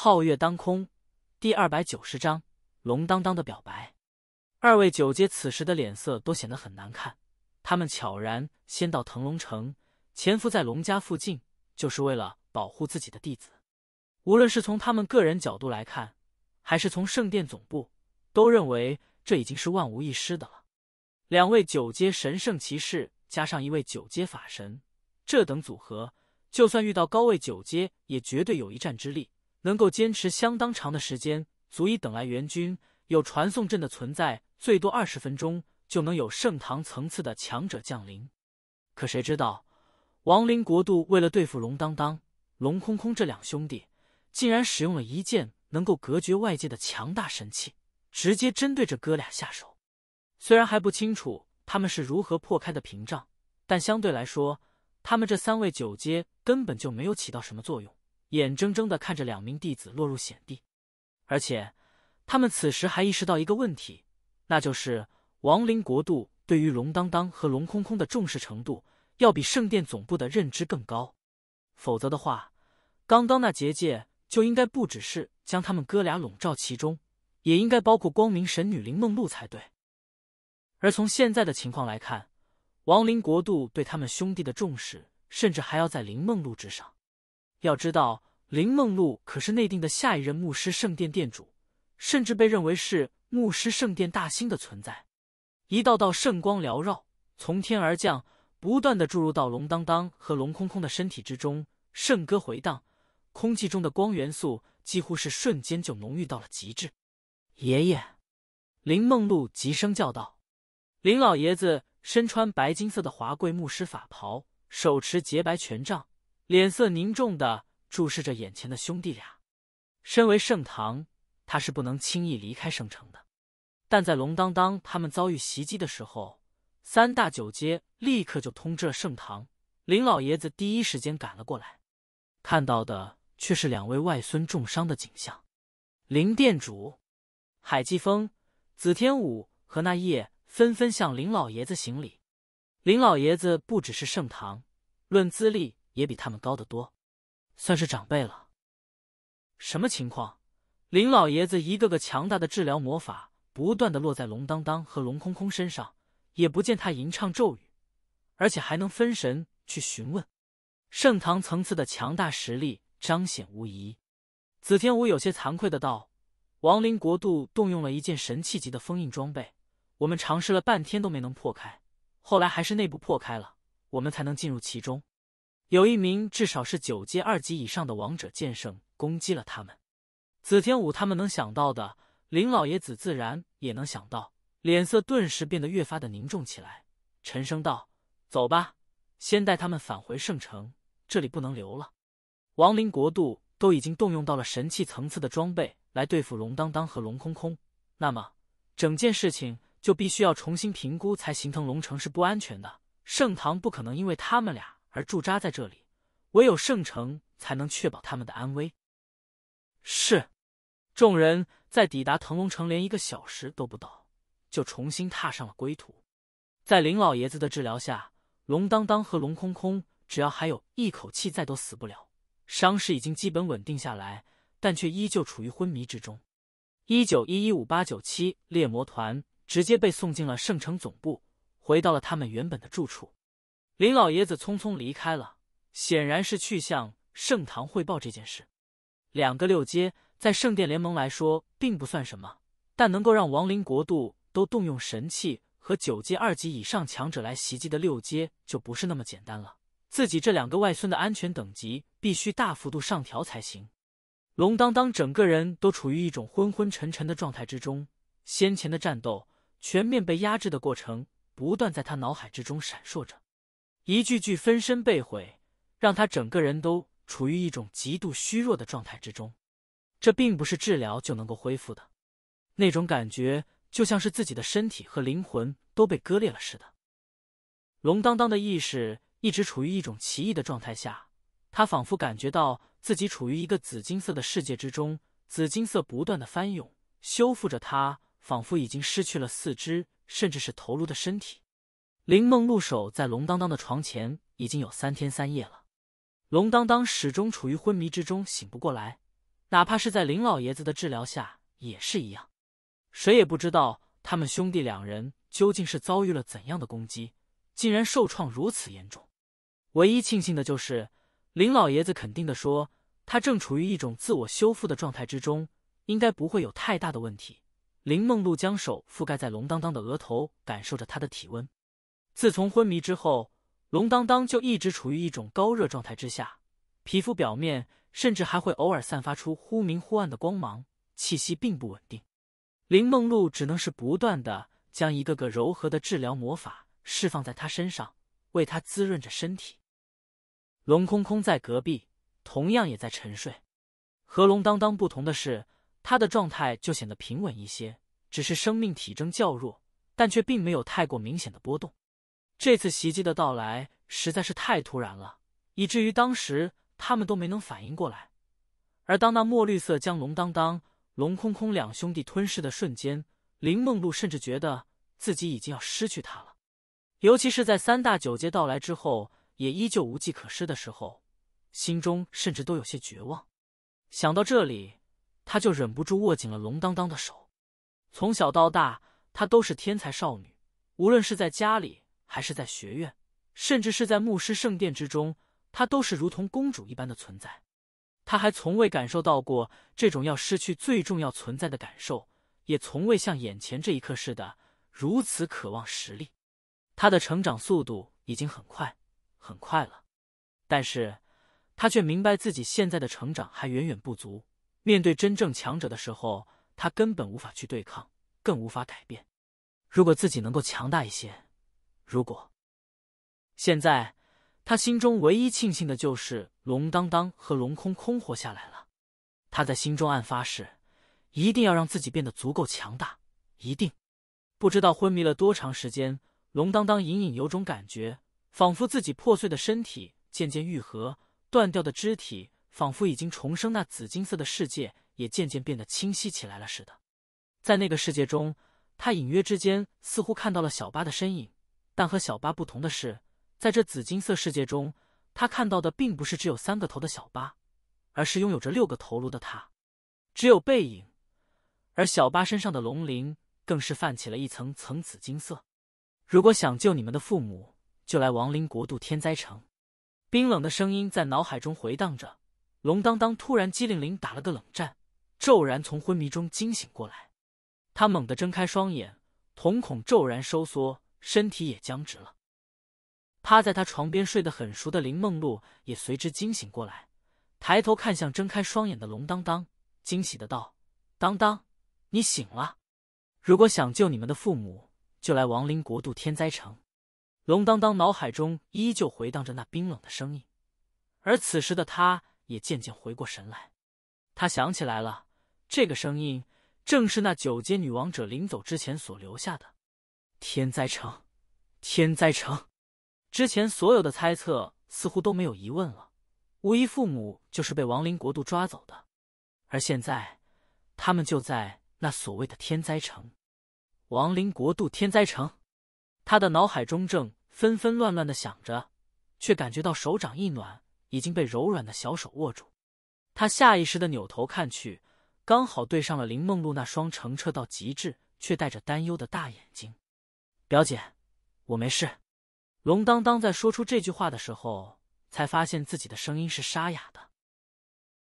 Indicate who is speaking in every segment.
Speaker 1: 皓月当空，第二百九十章龙当当的表白。二位九阶此时的脸色都显得很难看，他们悄然先到腾龙城，潜伏在龙家附近，就是为了保护自己的弟子。无论是从他们个人角度来看，还是从圣殿总部，都认为这已经是万无一失的了。两位九阶神圣骑士加上一位九阶法神，这等组合，就算遇到高位九阶，也绝对有一战之力。能够坚持相当长的时间，足以等来援军。有传送阵的存在，最多二十分钟就能有盛唐层次的强者降临。可谁知道，亡灵国度为了对付龙当当、龙空空这两兄弟，竟然使用了一件能够隔绝外界的强大神器，直接针对着哥俩下手。虽然还不清楚他们是如何破开的屏障，但相对来说，他们这三位九阶根本就没有起到什么作用。眼睁睁的看着两名弟子落入险地，而且他们此时还意识到一个问题，那就是亡灵国度对于龙当当和龙空空的重视程度，要比圣殿总部的认知更高。否则的话，刚刚那结界就应该不只是将他们哥俩笼罩其中，也应该包括光明神女林梦露才对。而从现在的情况来看，亡灵国度对他们兄弟的重视，甚至还要在林梦露之上。要知道。林梦露可是内定的下一任牧师圣殿殿主，甚至被认为是牧师圣殿大星的存在。一道道圣光缭绕，从天而降，不断的注入到龙当当和龙空空的身体之中。圣歌回荡，空气中的光元素几乎是瞬间就浓郁到了极致。爷爷，林梦露急声叫道：“林老爷子身穿白金色的华贵牧师法袍，手持洁白权杖，脸色凝重的。”注视着眼前的兄弟俩，身为盛唐，他是不能轻易离开盛城的。但在龙当当他们遭遇袭击的时候，三大九阶立刻就通知了盛唐，林老爷子第一时间赶了过来，看到的却是两位外孙重伤的景象。林店主、海季风、紫天武和那夜纷纷向林老爷子行礼。林老爷子不只是盛唐，论资历也比他们高得多。算是长辈了，什么情况？林老爷子一个个强大的治疗魔法不断的落在龙当当和龙空空身上，也不见他吟唱咒语，而且还能分神去询问，盛唐层次的强大实力彰显无疑。紫天武有些惭愧的道：“亡灵国度动用了一件神器级的封印装备，我们尝试了半天都没能破开，后来还是内部破开了，我们才能进入其中。”有一名至少是九阶二级以上的王者剑圣攻击了他们。紫天武他们能想到的，林老爷子自然也能想到，脸色顿时变得越发的凝重起来。沉声道：“走吧，先带他们返回圣城，这里不能留了。亡灵国度都已经动用到了神器层次的装备来对付龙当当和龙空空，那么整件事情就必须要重新评估才行。腾龙城是不安全的，盛唐不可能因为他们俩。”而驻扎在这里，唯有圣城才能确保他们的安危。是，众人在抵达腾龙城连一个小时都不到，就重新踏上了归途。在林老爷子的治疗下，龙当当和龙空空只要还有一口气在，都死不了。伤势已经基本稳定下来，但却依旧处于昏迷之中。一九一一五八九七猎魔团直接被送进了圣城总部，回到了他们原本的住处。林老爷子匆匆离开了，显然是去向盛唐汇报这件事。两个六阶在圣殿联盟来说并不算什么，但能够让亡灵国度都动用神器和九阶二级以上强者来袭击的六阶就不是那么简单了。自己这两个外孙的安全等级必须大幅度上调才行。龙当当整个人都处于一种昏昏沉沉的状态之中，先前的战斗全面被压制的过程不断在他脑海之中闪烁着。一句句分身被毁，让他整个人都处于一种极度虚弱的状态之中。这并不是治疗就能够恢复的，那种感觉就像是自己的身体和灵魂都被割裂了似的。龙当当的意识一直处于一种奇异的状态下，他仿佛感觉到自己处于一个紫金色的世界之中，紫金色不断的翻涌，修复着他仿佛已经失去了四肢甚至是头颅的身体。林梦露守在龙当当的床前已经有三天三夜了，龙当当始终处于昏迷之中，醒不过来，哪怕是在林老爷子的治疗下也是一样。谁也不知道他们兄弟两人究竟是遭遇了怎样的攻击，竟然受创如此严重。唯一庆幸的就是林老爷子肯定的说，他正处于一种自我修复的状态之中，应该不会有太大的问题。林梦露将手覆盖在龙当当的额头，感受着他的体温。自从昏迷之后，龙当当就一直处于一种高热状态之下，皮肤表面甚至还会偶尔散发出忽明忽暗的光芒，气息并不稳定。林梦露只能是不断的将一个个柔和的治疗魔法释放在他身上，为他滋润着身体。龙空空在隔壁，同样也在沉睡。和龙当当不同的是，他的状态就显得平稳一些，只是生命体征较弱，但却并没有太过明显的波动。这次袭击的到来实在是太突然了，以至于当时他们都没能反应过来。而当那墨绿色将龙当当、龙空空两兄弟吞噬的瞬间，林梦露甚至觉得自己已经要失去他了。尤其是在三大九阶到来之后，也依旧无计可施的时候，心中甚至都有些绝望。想到这里，他就忍不住握紧了龙当当的手。从小到大，她都是天才少女，无论是在家里。还是在学院，甚至是在牧师圣殿之中，她都是如同公主一般的存在。她还从未感受到过这种要失去最重要存在的感受，也从未像眼前这一刻似的如此渴望实力。他的成长速度已经很快，很快了，但是，他却明白自己现在的成长还远远不足。面对真正强者的时候，他根本无法去对抗，更无法改变。如果自己能够强大一些，如果，现在他心中唯一庆幸的就是龙当当和龙空空活下来了。他在心中暗发誓，一定要让自己变得足够强大。一定。不知道昏迷了多长时间，龙当当隐隐有种感觉，仿佛自己破碎的身体渐渐愈合，断掉的肢体仿佛已经重生。那紫金色的世界也渐渐变得清晰起来了似的。在那个世界中，他隐约之间似乎看到了小八的身影。但和小八不同的是，在这紫金色世界中，他看到的并不是只有三个头的小八，而是拥有着六个头颅的他，只有背影，而小八身上的龙鳞更是泛起了一层层紫金色。如果想救你们的父母，就来亡灵国度天灾城。冰冷的声音在脑海中回荡着，龙当当突然机灵灵打了个冷战，骤然从昏迷中惊醒过来，他猛地睁开双眼，瞳孔骤然收缩。身体也僵直了，趴在他床边睡得很熟的林梦露也随之惊醒过来，抬头看向睁开双眼的龙当当，惊喜的道：“当当，你醒了！如果想救你们的父母，就来亡灵国度天灾城。”龙当当脑海中依旧回荡着那冰冷的声音，而此时的他也渐渐回过神来，他想起来了，这个声音正是那九阶女王者临走之前所留下的。天灾城，天灾城，之前所有的猜测似乎都没有疑问了，无一父母就是被亡灵国度抓走的，而现在他们就在那所谓的天灾城，亡灵国度天灾城。他的脑海中正纷纷乱乱的想着，却感觉到手掌一暖，已经被柔软的小手握住。他下意识的扭头看去，刚好对上了林梦露那双澄澈到极致却带着担忧的大眼睛。表姐，我没事。龙当当在说出这句话的时候，才发现自己的声音是沙哑的。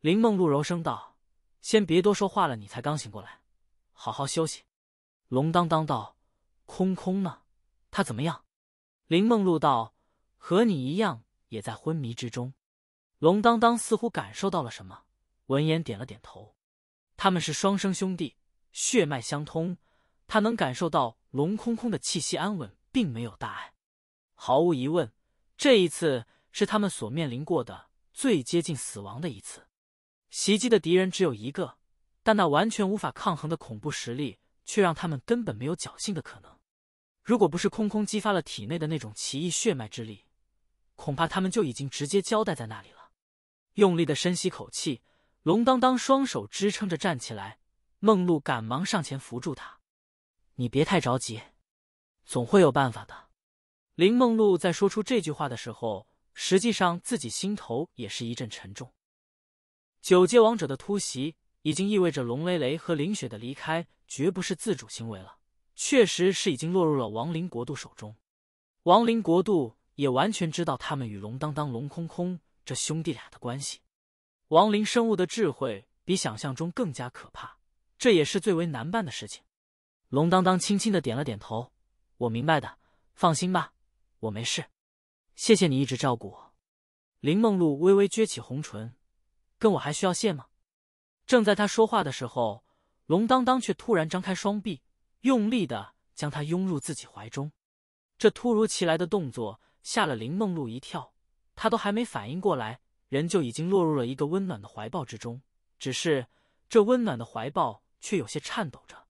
Speaker 1: 林梦露柔声道：“先别多说话了，你才刚醒过来，好好休息。”龙当当道：“空空呢？他怎么样？”林梦露道：“和你一样，也在昏迷之中。”龙当当似乎感受到了什么，闻言点了点头。他们是双生兄弟，血脉相通，他能感受到。龙空空的气息安稳，并没有大碍。毫无疑问，这一次是他们所面临过的最接近死亡的一次。袭击的敌人只有一个，但那完全无法抗衡的恐怖实力，却让他们根本没有侥幸的可能。如果不是空空激发了体内的那种奇异血脉之力，恐怕他们就已经直接交代在那里了。用力的深吸口气，龙当当双手支撑着站起来，梦露赶忙上前扶住他。你别太着急，总会有办法的。林梦露在说出这句话的时候，实际上自己心头也是一阵沉重。九阶王者的突袭，已经意味着龙雷雷和林雪的离开绝不是自主行为了，确实是已经落入了亡灵国度手中。亡灵国度也完全知道他们与龙当当、龙空空这兄弟俩的关系。亡灵生物的智慧比想象中更加可怕，这也是最为难办的事情。龙当当轻轻的点了点头，我明白的，放心吧，我没事。谢谢你一直照顾我。林梦露微微撅起红唇，跟我还需要谢吗？正在他说话的时候，龙当当却突然张开双臂，用力的将他拥入自己怀中。这突如其来的动作吓了林梦露一跳，她都还没反应过来，人就已经落入了一个温暖的怀抱之中。只是这温暖的怀抱却有些颤抖着。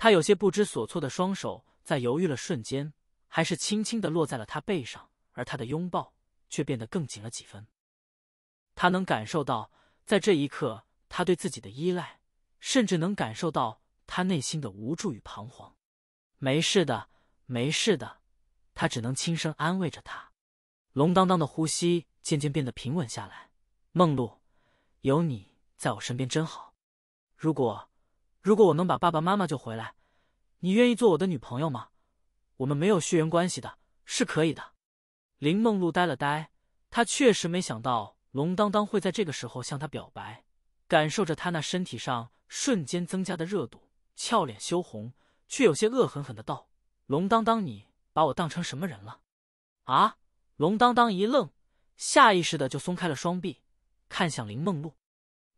Speaker 1: 他有些不知所措的双手，在犹豫了瞬间，还是轻轻的落在了他背上，而他的拥抱却变得更紧了几分。他能感受到，在这一刻，他对自己的依赖，甚至能感受到他内心的无助与彷徨。没事的，没事的，他只能轻声安慰着他。龙当当的呼吸渐渐变得平稳下来。梦露，有你在我身边真好。如果。如果我能把爸爸妈妈救回来，你愿意做我的女朋友吗？我们没有血缘关系的，是可以的。林梦露呆了呆，她确实没想到龙当当会在这个时候向她表白，感受着他那身体上瞬间增加的热度，俏脸羞红，却有些恶狠狠的道：“龙当当，你把我当成什么人了？”啊！龙当当一愣，下意识的就松开了双臂，看向林梦露。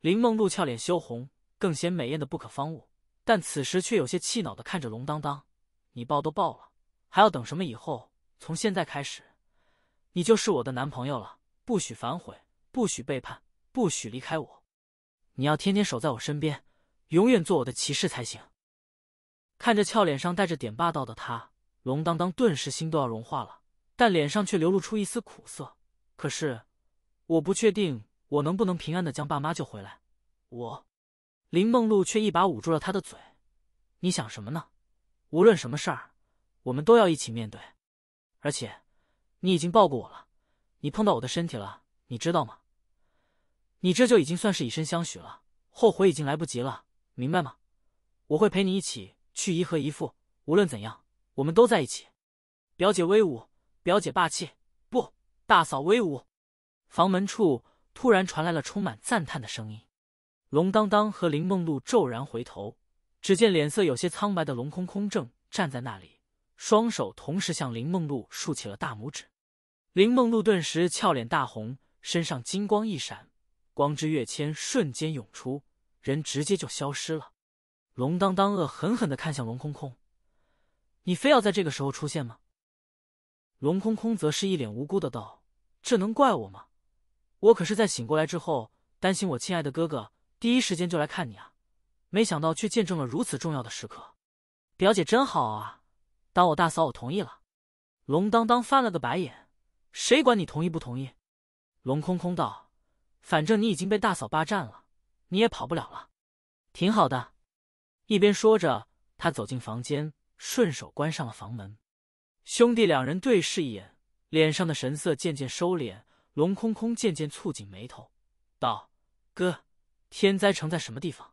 Speaker 1: 林梦露俏脸羞红。更显美艳的不可方物，但此时却有些气恼的看着龙当当：“你抱都抱了，还要等什么？以后从现在开始，你就是我的男朋友了，不许反悔，不许背叛，不许离开我！你要天天守在我身边，永远做我的骑士才行。”看着俏脸上带着点霸道的他，龙当当顿时心都要融化了，但脸上却流露出一丝苦涩。可是，我不确定我能不能平安的将爸妈救回来，我。林梦露却一把捂住了她的嘴：“你想什么呢？无论什么事儿，我们都要一起面对。而且，你已经抱过我了，你碰到我的身体了，你知道吗？你这就已经算是以身相许了。后悔已经来不及了，明白吗？我会陪你一起去姨和姨父，无论怎样，我们都在一起。表姐威武，表姐霸气，不，大嫂威武。”房门处突然传来了充满赞叹的声音。龙当当和林梦露骤然回头，只见脸色有些苍白的龙空空正站在那里，双手同时向林梦露竖起了大拇指。林梦露顿时俏脸大红，身上金光一闪，光之跃迁瞬间涌出，人直接就消失了。龙当当恶狠狠的看向龙空空：“你非要在这个时候出现吗？”龙空空则是一脸无辜的道：“这能怪我吗？我可是在醒过来之后，担心我亲爱的哥哥。”第一时间就来看你啊，没想到却见证了如此重要的时刻，表姐真好啊！当我大嫂，我同意了。龙当当翻了个白眼，谁管你同意不同意？龙空空道：“反正你已经被大嫂霸占了，你也跑不了了。”挺好的。一边说着，他走进房间，顺手关上了房门。兄弟两人对视一眼，脸上的神色渐渐收敛。龙空空渐渐蹙紧眉头，道：“哥。”天灾城在什么地方？